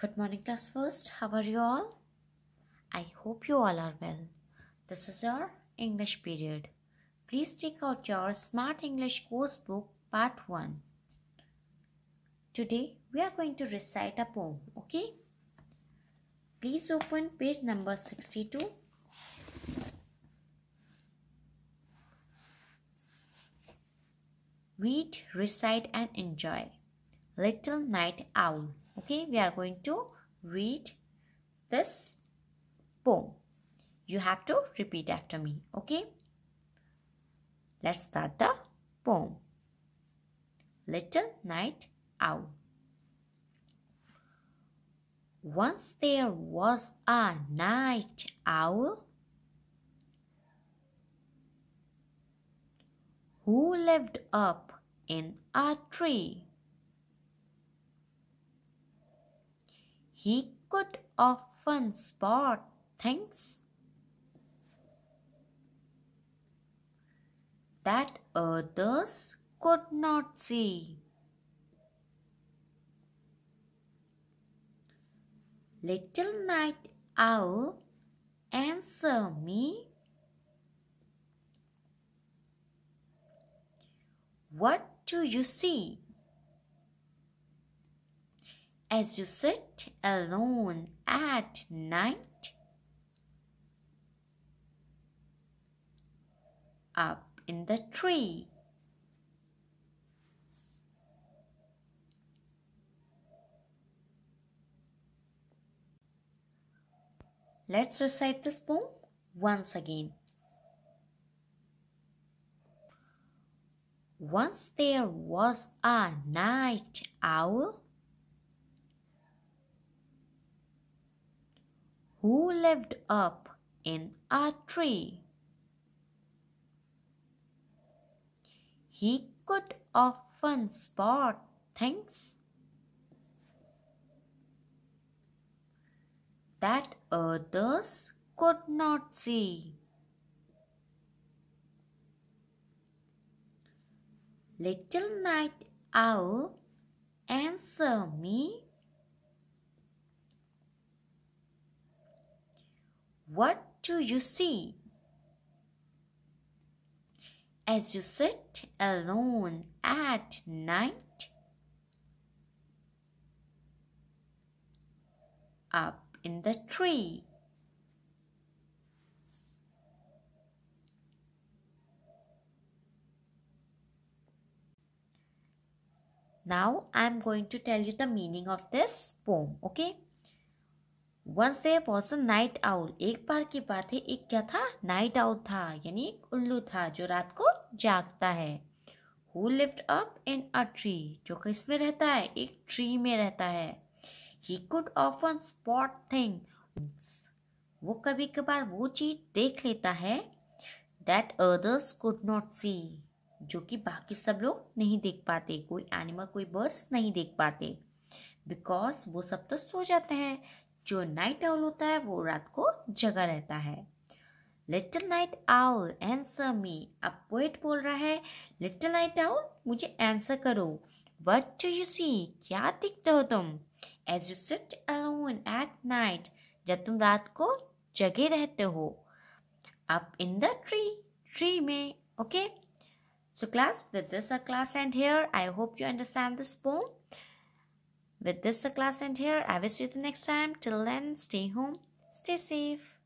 Good morning, class first. How are you all? I hope you all are well. This is your English period. Please take out your Smart English course book, part 1. Today, we are going to recite a poem, okay? Please open page number 62. Read, recite, and enjoy. Little Night Owl. Okay, we are going to read this poem. You have to repeat after me. Okay, let's start the poem. Little Night Owl. Once there was a night owl who lived up in a tree. He could often spot things that others could not see. Little night owl, answer me. What do you see? as you sit alone at night? Up in the tree. Let's recite this poem once again. Once there was a night owl who lived up in a tree. He could often spot things that others could not see. Little night owl, answer me. What do you see? As you sit alone at night, up in the tree. Now I'm going to tell you the meaning of this poem, okay? Once there was night owl एक बार की बात है एक क्या था night owl था यानी एक उल्लू था जो रात को जागता है who lived up in a tree जो किस में रहता है एक ट्री में रहता है he could often spot thing वो कभी कभार वो चीज देख लेता है that others could not see जो कि बाकी सब लोग नहीं देख पाते कोई एनिमल कोई बर्ड्स नहीं देख पाते बिकॉज वो सब तो सो जाते हैं जो नाइट आउल होता है वो रात को जगा रहता है little night owl answer me अब पोएट बोल रहा है लिटिल नाइट आउल मुझे आंसर करो वट डू यू सी क्या दिखते हो तुम as you sit alone at night जब तुम रात को जगे रहते हो up in the tree tree में okay so class with this a class and here I hope you understand this poem With this, the class end here. I will see you the next time. Till then, stay home, stay safe.